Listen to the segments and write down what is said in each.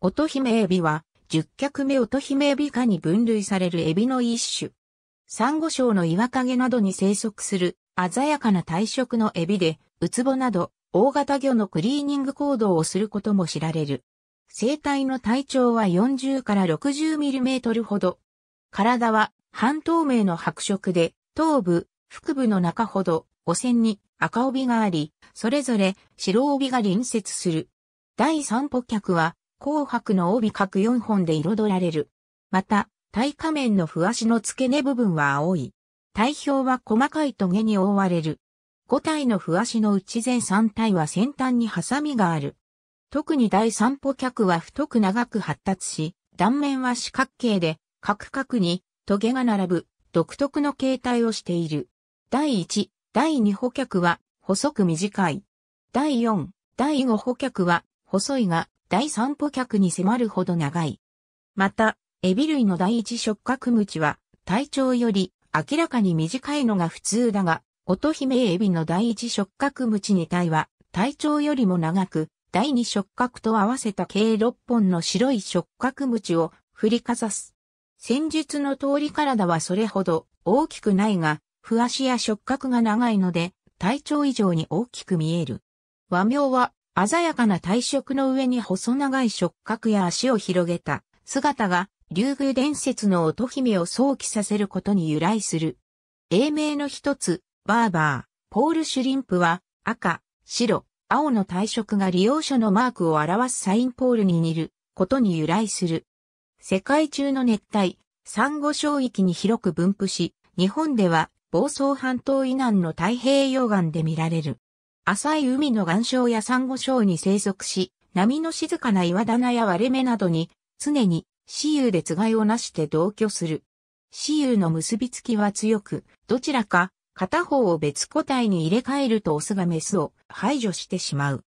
乙姫エビは、十脚目乙姫エビ科に分類されるエビの一種。サンゴ礁の岩陰などに生息する鮮やかな体色のエビで、ウツボなど大型魚のクリーニング行動をすることも知られる。生体の体長は40から60ミリメートルほど。体は半透明の白色で、頭部、腹部の中ほど、汚染に赤帯があり、それぞれ白帯が隣接する。第三歩脚は紅白の帯各4本で彩られる。また、体下面のふわしの付け根部分は青い。体表は細かい棘に覆われる。5体のふわしのうち全3体は先端にハサミがある。特に第三歩脚は太く長く発達し、断面は四角形で、角クに棘が並ぶ独特の形態をしている。第1、第2歩脚は細く短い。第4、第5歩脚は細いが、第三歩脚に迫るほど長い。また、エビ類の第一触覚口は、体長より明らかに短いのが普通だが、乙姫エビの第一触覚口に体は、体長よりも長く、第二触覚と合わせた計6本の白い触覚口を振りかざす。戦術の通り体はそれほど大きくないが、わ足や触覚が長いので、体長以上に大きく見える。和名は、鮮やかな体色の上に細長い触覚や足を広げた姿が、竜宮伝説の乙姫を想起させることに由来する。英名の一つ、バーバー、ポール・シュリンプは、赤、白、青の体色が利用者のマークを表すサインポールに似ることに由来する。世界中の熱帯、珊瑚礁域に広く分布し、日本では房総半島以南の太平洋岸で見られる。浅い海の岩礁や珊瑚礁に生息し、波の静かな岩棚や割れ目などに、常に、雌雄でつがいをなして同居する。雌雄の結びつきは強く、どちらか、片方を別個体に入れ替えるとオスがメスを排除してしまう。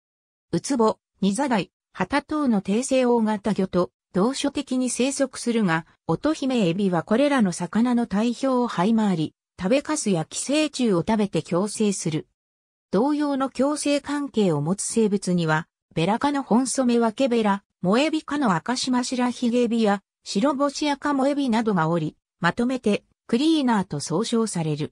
ウツボ、ニザダイ、ハタ等の低性大型魚と同所的に生息するが、乙姫エビはこれらの魚の体表を這い回り、食べかすや寄生虫を食べて共生する。同様の共生関係を持つ生物には、ベラ科のホンソメワケベラ、モエビ科の赤シマシラヒゲビや、白ボシアカモエビなどがおり、まとめて、クリーナーと総称される。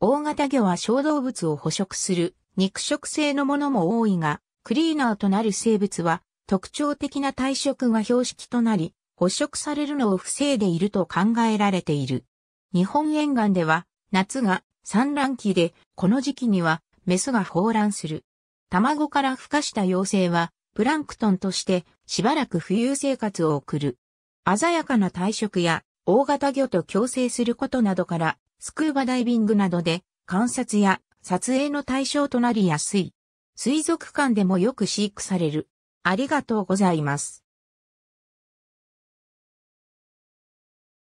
大型魚は小動物を捕食する、肉食性のものも多いが、クリーナーとなる生物は、特徴的な体色が標識となり、捕食されるのを防いでいると考えられている。日本沿岸では、夏が産卵期で、この時期にはメスが放卵する。卵から孵化した妖精は、プランクトンとしてしばらく浮遊生活を送る。鮮やかな体色や大型魚と共生することなどから、スクーバダイビングなどで観察や撮影の対象となりやすい。水族館でもよく飼育される。ありがとうございます。